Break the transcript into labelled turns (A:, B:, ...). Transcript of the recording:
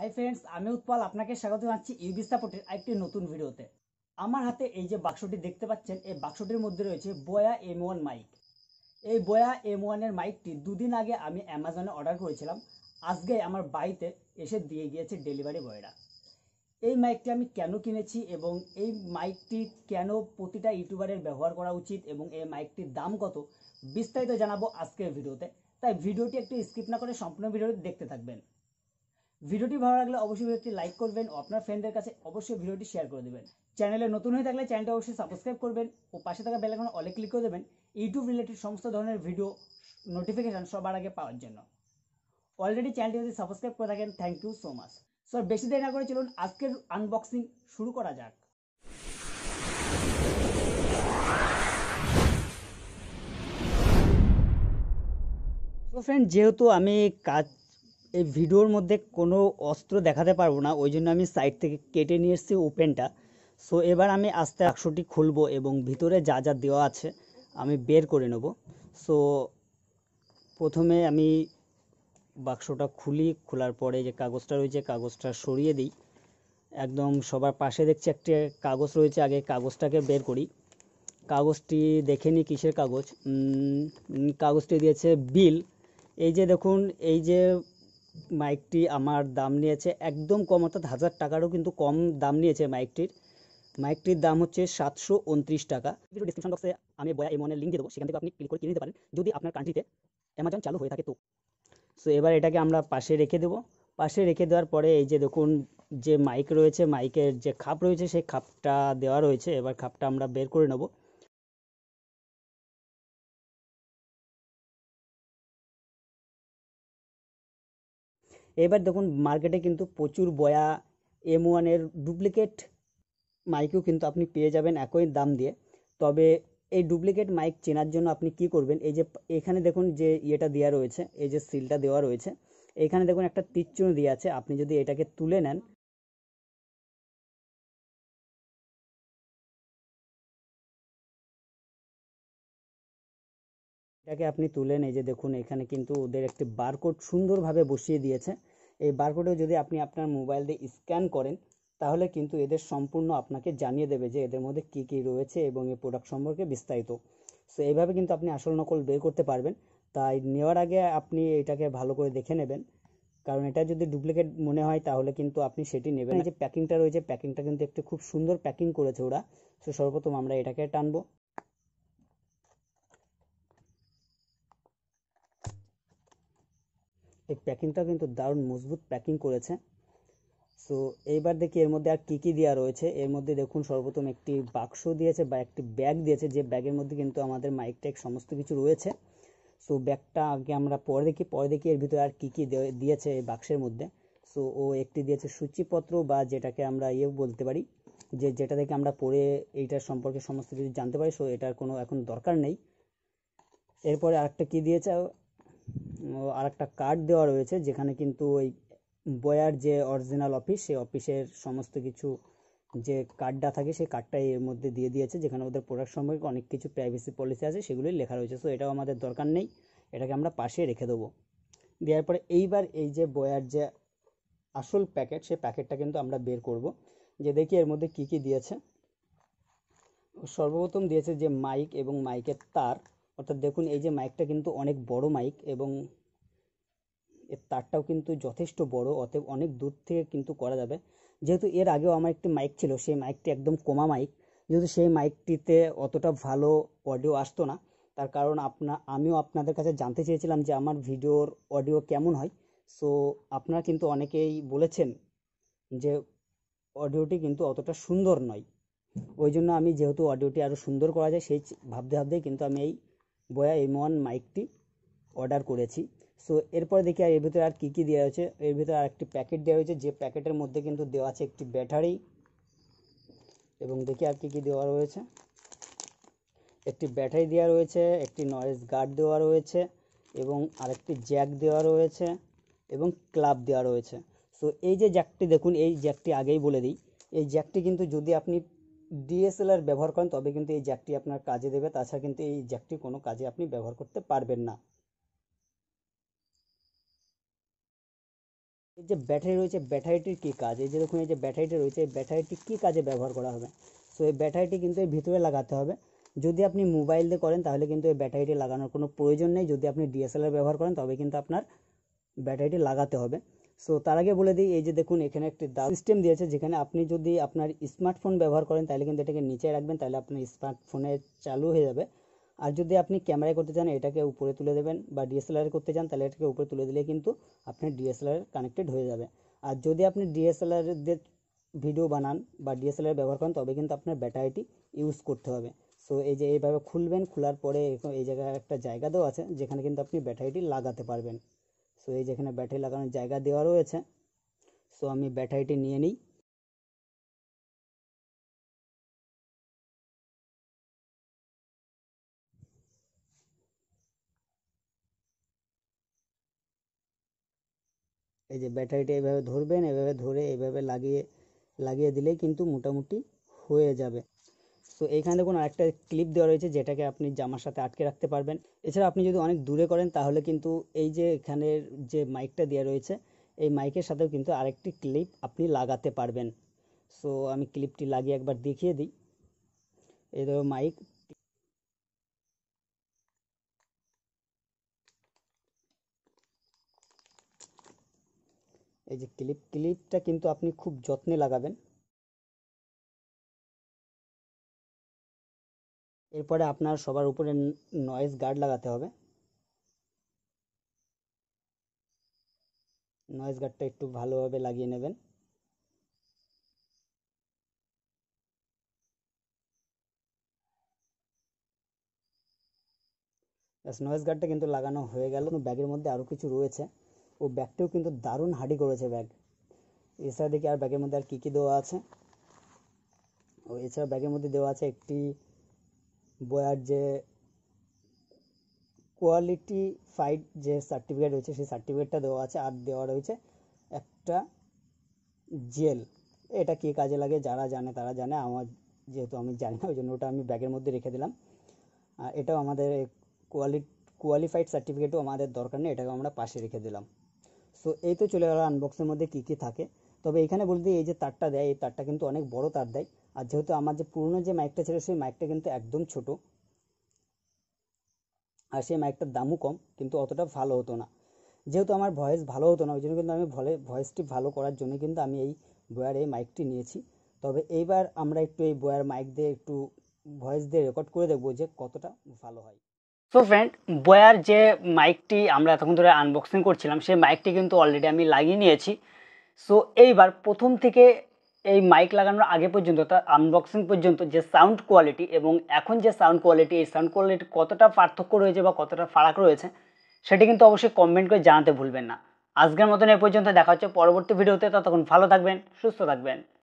A: hi friends আমি উৎপল আপনাকে স্বাগত জানাচ্ছি ইউবি সাপোর্টের একটি নতুন ভিডিওতে আমার হাতে এই যে বাক্সটি দেখতে পাচ্ছেন এই বাক্সটির মধ্যে রয়েছে বয়া এম ওয়ান মাইক এই বয়া এম ওয়ানের মাইকটি দুদিন আগে আমি অ্যামাজনে অর্ডার করেছিলাম আজকে আমার বাড়িতে এসে দিয়ে গিয়েছে ডেলিভারি বয়রা এই মাইকটি আমি কেন কিনেছি এবং এই মাইকটি কেন প্রতিটা ইউটিউবারের ব্যবহার করা উচিত এবং এই মাইকটির দাম কত বিস্তারিত জানাবো আজকের ভিডিওতে তাই ভিডিওটি একটু স্কিপ না করে সম্পূর্ণ ভিডিওটি দেখতে থাকবেন ভিডিওটি ভালো লাগলে অবশ্যই ভিডিওটি লাইক করবেন ও আপনার ফ্রেন্ডদের কাছে অবশ্যই ভিডিওটি শেয়ার করে দেবেন চ্যানেলে নতুন হয়ে থাকলে চ্যানেলটি অবশ্যই সাবস্ক্রাইব করবেন ও পাশে থাকা বেলাকনে অলে ক্লিক করে দেবেন ইউটিউব রিলেটেড সমস্ত ধরনের ভিডিও নোটিফিকেশান সবার আগে পাওয়ার জন্য অলরেডি চ্যানেলটি যদি সাবস্ক্রাইব করে থাকেন thank you so much sir বেশি দেরি না করে চলুন আজকের আনবক্সিং শুরু করা যাক তো ফ্রেন্ড যেহেতু আমি কাজ এই ভিডিওর মধ্যে কোনো অস্ত্র দেখাতে পারবো না ওই জন্য আমি সাইড থেকে কেটে নিয়ে এসেছি ওপেনটা সো এবার আমি আস্তে বাক্সটি খুলবো এবং ভিতরে যা যা দেওয়া আছে আমি বের করে নেব সো প্রথমে আমি বাক্সটা খুলি খোলার পরে যে কাগজটা রয়েছে কাগজটা সরিয়ে দিই একদম সবার পাশে দেখছি একটি কাগজ রয়েছে আগে কাগজটাকে বের করি কাগজটি দেখে নিই কিসের কাগজ কাগজটি দিয়েছে বিল এই যে দেখুন এই যে মাইকটি আমার দাম নিয়েছে একদম কম অর্থাৎ হাজার টাকারও কিন্তু কম দাম নিয়েছে মাইকটির মাইকটির দাম হচ্ছে সাতশো উনত্রিশ টাকা ডিসক্রিপশন বক্সে আমি বয়া এমনের লিঙ্ক দিয়ে দেবো সেখান থেকে আপনি ক্লিক করে কিনে নিতে পারেন যদি আপনার কান্ট্রিতে অ্যামাজন চালু হয়ে থাকে তো সো এবার এটাকে আমরা পাশে রেখে দেবো পাশে রেখে দেওয়ার পরে এই যে দেখুন যে মাইক রয়েছে মাইকের যে খাপ রয়েছে সেই খাপটা দেওয়া রয়েছে এবার খাপটা আমরা বের করে নেবো এবার দেখুন মার্কেটে কিন্তু প্রচুর বয়া এম ওয়ানের ডুপ্লিকেট মাইকও কিন্তু আপনি পেয়ে যাবেন একই দাম দিয়ে তবে এই ডুপ্লিকেট মাইক চেনার জন্য আপনি কি করবেন এই যে এখানে দেখুন যে ইয়েটা দেওয়া রয়েছে এই যে সিলটা দেওয়া রয়েছে এখানে দেখুন একটা তীর দেওয়া আছে আপনি যদি এটাকে তুলে নেন এটাকে আপনি তুলেন এই যে দেখুন এখানে কিন্তু ওদের একটি বারকোড সুন্দরভাবে বসিয়ে দিয়েছে এই বারকোডে যদি আপনি আপনার মোবাইল দিয়ে স্ক্যান করেন তাহলে কিন্তু এদের সম্পূর্ণ আপনাকে জানিয়ে দেবে যে এদের মধ্যে কি কি রয়েছে এবং এই প্রোডাক্ট সম্পর্কে বিস্তারিত সো এইভাবে কিন্তু আপনি আসল নকল বের করতে পারবেন তাই নেওয়ার আগে আপনি এটাকে ভালো করে দেখে নেবেন কারণ এটা যদি ডুপ্লিকেট মনে হয় তাহলে কিন্তু আপনি সেটি নেবেন যে প্যাকিংটা রয়েছে প্যাকিংটা কিন্তু একটি খুব সুন্দর প্যাকিং করেছে ওরা সো সর্বপ্রথম আমরা এটাকে টানবো এই প্যাকিংটা কিন্তু দারুণ মজবুত প্যাকিং করেছে সো এইবার দেখি এর মধ্যে আর কী কী দেওয়া রয়েছে এর মধ্যে দেখুন সর্বপ্রথম একটি বাক্স দিয়েছে বা একটি ব্যাগ দিয়েছে যে ব্যাগের মধ্যে কিন্তু আমাদের মাইক টেক সমস্ত কিছু রয়েছে সো ব্যাগটা আগে আমরা পরে দেখি পরে দেখি এর ভিতরে আর কী কী দিয়েছে এই বাক্সের মধ্যে সো ও একটি দিয়েছে সূচিপত্র বা যেটাকে আমরা ইয়ে বলতে পারি যে যেটা থেকে আমরা পড়ে এইটার সম্পর্কে সমস্ত কিছু জানতে পারি সো এটার কোনো এখন দরকার নেই এরপরে আরেকটা কী দিয়েছে আর একটা কার্ড দেওয়া রয়েছে যেখানে কিন্তু ওই বয়ার যে অরিজিনাল অফিস সেই অফিসের সমস্ত কিছু যে কার্ডটা থাকে সেই কার্ডটাই এর মধ্যে দিয়ে দিয়েছে যেখানে ওদের প্রোডাক্ট সম্পর্কে অনেক কিছু প্রাইভেসি পলিসি আছে সেগুলোই লেখা রয়েছে সো এটাও আমাদের দরকার নেই এটাকে আমরা পাশে রেখে দেবো দেওয়ার পরে এইবার এই যে বয়ার যে আসল প্যাকেট সেই প্যাকেটটা কিন্তু আমরা বের করব যে দেখি এর মধ্যে কি কি দিয়েছে সর্বপ্রথম দিয়েছে যে মাইক এবং মাইকের তার অর্থাৎ দেখুন এই যে মাইকটা কিন্তু অনেক বড় মাইক এবং এর তারটাও কিন্তু যথেষ্ট বড় অতএব অনেক দূর থেকে কিন্তু করা যাবে যেহেতু এর আগেও আমার একটি মাইক ছিল সেই মাইকটি একদম কমা মাইক যেহেতু সেই মাইকটিতে অতটা ভালো অডিও আসতো না তার কারণ আপনা আমিও আপনাদের কাছে জানতে চেয়েছিলাম যে আমার ভিডিওর অডিও কেমন হয় সো আপনারা কিন্তু অনেকেই বলেছেন যে অডিওটি কিন্তু অতটা সুন্দর নয় ওই জন্য আমি যেহেতু অডিওটি আরও সুন্দর করা যায় সেই ভাবতে ভাবতেই কিন্তু আমি এই বয়া এম ওয়ান মাইকটি অর্ডার করেছি সো এরপর দেখি আর এর ভিতরে আর কী কী দেওয়া হয়েছে এর ভিতরে আর একটি প্যাকেট দেওয়া হয়েছে যে প্যাকেটের মধ্যে কিন্তু দেওয়া আছে একটি ব্যাটারি এবং দেখি আর কী কী দেওয়া রয়েছে একটি ব্যাটারি দেওয়া রয়েছে একটি নয়েজ গার্ড দেওয়া রয়েছে এবং আরেকটি জ্যাক দেওয়া রয়েছে এবং ক্লাব দেওয়া রয়েছে সো এই যে জ্যাকটি দেখুন এই জ্যাকটি আগেই বলে দিই এই জ্যাকটি কিন্তু যদি আপনি ডিএসএলআর ব্যবহার করেন তবে কিন্তু এই জ্যাকটি আপনার কাজে দেবে তাছাড়া কিন্তু এই জ্যাকটি কোনো কাজে আপনি ব্যবহার করতে পারবেন না এই যে ব্যাটারি রয়েছে ব্যাটারিটির কী কাজ এই যে দেখুন এই যে ব্যাটারিটি রয়েছে এই ব্যাটারিটি কী কাজে ব্যবহার করা হবে সো এই ব্যাটারিটি কিন্তু এর ভিতরে লাগাতে হবে যদি আপনি মোবাইল দিয়ে করেন তাহলে কিন্তু এই ব্যাটারিটি লাগানোর কোনো প্রয়োজন নেই যদি আপনি ডিএসএলআর ব্যবহার করেন তবে কিন্তু আপনার ব্যাটারিটি লাগাতে হবে সো তার আগে বলে দিই এই যে দেখুন এখানে একটি দাগ সিস্টেম দিয়েছে যেখানে আপনি যদি আপনার স্মার্টফোন ব্যবহার করেন তাহলে কিন্তু এটাকে নিচে রাখবেন তাহলে আপনার স্মার্টফোনে চালু হয়ে যাবে আর যদি আপনি ক্যামেরায় করতে চান এটাকে উপরে তুলে দেবেন বা ডিএসএলআর করতে চান তাহলে এটাকে উপরে তুলে দিলে কিন্তু আপনার ডিএসএলআর কানেক্টেড হয়ে যাবে আর যদি আপনি ডিএসএলআর দিয়ে ভিডিও বানান বা ডিএসএলআর ব্যবহার করেন তবে কিন্তু আপনার ব্যাটারিটি ইউজ করতে হবে সো এই যে এইভাবে খুলবেন খোলার পরে এই জায়গায় একটা জায়গা দেওয়া আছে যেখানে কিন্তু আপনি ব্যাটারিটি লাগাতে পারবেন সো এই যেখানে ব্যাটারি লাগানোর জায়গা দেওয়া রয়েছে সো আমি ব্যাটারিটি নিয়ে নিই এই যে ব্যাটারিটি এভাবে ধরবেন এভাবে ধরে এভাবে লাগিয়ে লাগিয়ে দিলেই কিন্তু মোটামুটি হয়ে যাবে সো এইখানে দেখুন আরেকটা ক্লিপ দেওয়া রয়েছে যেটাকে আপনি জামার সাথে আটকে রাখতে পারবেন এছাড়া আপনি যদি অনেক দূরে করেন তাহলে কিন্তু এই যে এখানের যে মাইকটা দেওয়া রয়েছে এই মাইকের সাথেও কিন্তু আরেকটি ক্লিপ আপনি লাগাতে পারবেন সো আমি ক্লিপটি লাগিয়ে একবার দেখিয়ে দিই এই ধরো মাইক এই যে ক্লিপ ক্লিপটা কিন্তু আপনি খুব যত্নে লাগাবেন এরপরে আপনার সবার উপরে নয়েজ গার্ড লাগাতে হবে নয়েজ গার্ডটা একটু ভালোভাবে লাগিয়ে নেবেন ব্যাস নয়েজ গার্ডটা কিন্তু লাগানো হয়ে গেল ব্যাগের মধ্যে আরও কিছু রয়েছে ও ব্যাগটিও কিন্তু দারুণ হাডি করেছে ব্যাগ এছাড়া দেখি আর ব্যাগের মধ্যে আর কী কী দেওয়া আছে ও এছাড়া ব্যাগের মধ্যে দেওয়া আছে একটি বয়ার যে কোয়ালিটি ফাইড যে সার্টিফিকেট রয়েছে সেই সার্টিফিকেটটা দেওয়া আছে আর দেওয়া রয়েছে একটা জেল এটা কী কাজে লাগে যারা জানে তারা জানে আমার যেহেতু আমি জানি না ওই জন্য ওটা আমি ব্যাগের মধ্যে রেখে দিলাম আর এটাও আমাদের কোয়ালি কোয়ালিফাইড সার্টিফিকেটও আমাদের দরকার নেই এটাকে আমরা পাশে রেখে দিলাম সো এই তো চলে গেল আনবক্সের মধ্যে কী কী থাকে তবে এখানে বলে দিই এই যে তারটা দেয় এই তারটা কিন্তু অনেক বড় তার দেয় আর যেহেতু আমার যে পুরনো যে মাইকটা ছিল সেই মাইকটা কিন্তু একদম ছোট আর সেই মাইকটার দামও কম কিন্তু অতটা ভালো হতো না যেহেতু আমার ভয়েস ভালো হতো না ওই জন্য কিন্তু আমি ভলে ভয়েসটি ভালো করার জন্য কিন্তু আমি এই বয়ার এই মাইকটি নিয়েছি তবে এইবার আমরা একটু এই বয়ার মাইক দিয়ে একটু ভয়েস দিয়ে রেকর্ড করে দেখবো যে কতটা ভালো হয় সো ফ্রেন্ড বয়ার যে মাইকটি আমরা এতক্ষণ ধরে আনবক্সিং করছিলাম সেই মাইকটি কিন্তু অলরেডি আমি লাগিয়ে নিয়েছি সো এইবার প্রথম থেকে এই মাইক লাগানোর আগে পর্যন্ত তার আনবক্সিং পর্যন্ত যে সাউন্ড কোয়ালিটি এবং এখন যে সাউন্ড কোয়ালিটি এই সাউন্ড কোয়ালিটি কতটা পার্থক্য রয়েছে বা কতটা ফারাক রয়েছে সেটি কিন্তু অবশ্যই কমেন্ট করে জানাতে ভুলবেন না আজকের মতন এ পর্যন্ত দেখা হচ্ছে পরবর্তী ভিডিওতে ততক্ষণ ভালো থাকবেন সুস্থ থাকবেন